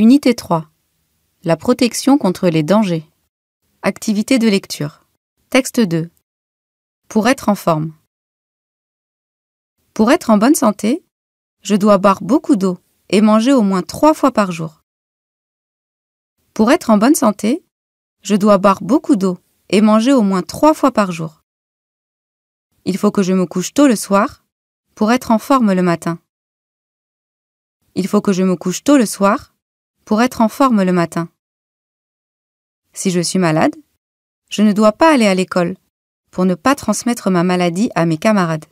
Unité 3. La protection contre les dangers. Activité de lecture. Texte 2. Pour être en forme. Pour être en bonne santé, je dois boire beaucoup d'eau et manger au moins trois fois par jour. Pour être en bonne santé, je dois boire beaucoup d'eau et manger au moins trois fois par jour. Il faut que je me couche tôt le soir pour être en forme le matin. Il faut que je me couche tôt le soir pour être en forme le matin. Si je suis malade, je ne dois pas aller à l'école pour ne pas transmettre ma maladie à mes camarades.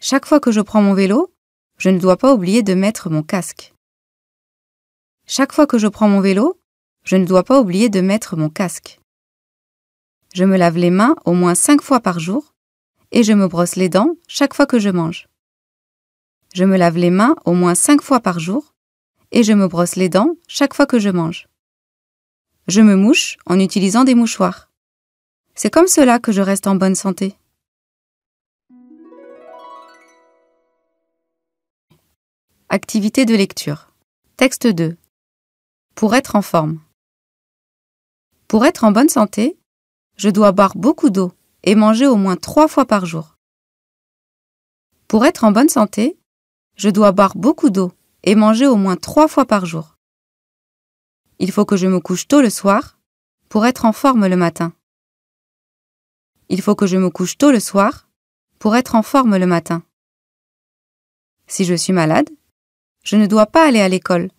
Chaque fois que je prends mon vélo, je ne dois pas oublier de mettre mon casque. Chaque fois que je prends mon vélo, je ne dois pas oublier de mettre mon casque. Je me lave les mains au moins cinq fois par jour et je me brosse les dents chaque fois que je mange. Je me lave les mains au moins cinq fois par jour et je me brosse les dents chaque fois que je mange. Je me mouche en utilisant des mouchoirs. C'est comme cela que je reste en bonne santé. Activité de lecture. Texte 2. Pour être en forme. Pour être en bonne santé, je dois boire beaucoup d'eau et manger au moins trois fois par jour. Pour être en bonne santé, je dois boire beaucoup d'eau et manger au moins trois fois par jour. Il faut que je me couche tôt le soir pour être en forme le matin. Il faut que je me couche tôt le soir pour être en forme le matin. Si je suis malade, je ne dois pas aller à l'école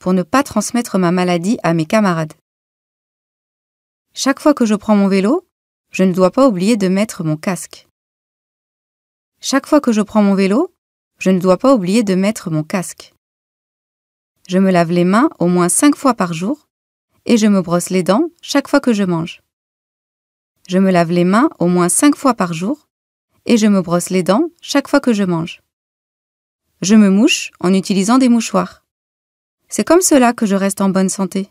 pour ne pas transmettre ma maladie à mes camarades. Chaque fois que je prends mon vélo, je ne dois pas oublier de mettre mon casque. Chaque fois que je prends mon vélo, je ne dois pas oublier de mettre mon casque. Je me lave les mains au moins cinq fois par jour et je me brosse les dents chaque fois que je mange. Je me lave les mains au moins cinq fois par jour et je me brosse les dents chaque fois que je mange. Je me mouche en utilisant des mouchoirs. C'est comme cela que je reste en bonne santé.